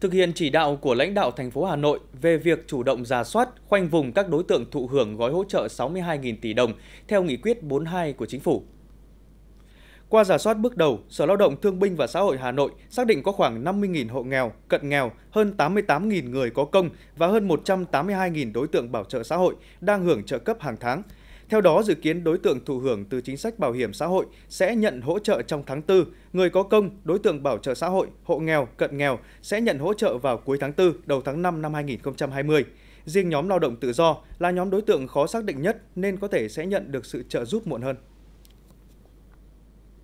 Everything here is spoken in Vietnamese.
Thực hiện chỉ đạo của lãnh đạo thành phố Hà Nội về việc chủ động ra soát, khoanh vùng các đối tượng thụ hưởng gói hỗ trợ 62.000 tỷ đồng theo nghị quyết 42 của chính phủ. Qua giả soát bước đầu, Sở Lao động Thương binh và Xã hội Hà Nội xác định có khoảng 50.000 hộ nghèo, cận nghèo, hơn 88.000 người có công và hơn 182.000 đối tượng bảo trợ xã hội đang hưởng trợ cấp hàng tháng – theo đó, dự kiến đối tượng thụ hưởng từ chính sách bảo hiểm xã hội sẽ nhận hỗ trợ trong tháng 4, người có công, đối tượng bảo trợ xã hội, hộ nghèo, cận nghèo sẽ nhận hỗ trợ vào cuối tháng 4, đầu tháng 5 năm 2020. Riêng nhóm lao động tự do là nhóm đối tượng khó xác định nhất nên có thể sẽ nhận được sự trợ giúp muộn hơn.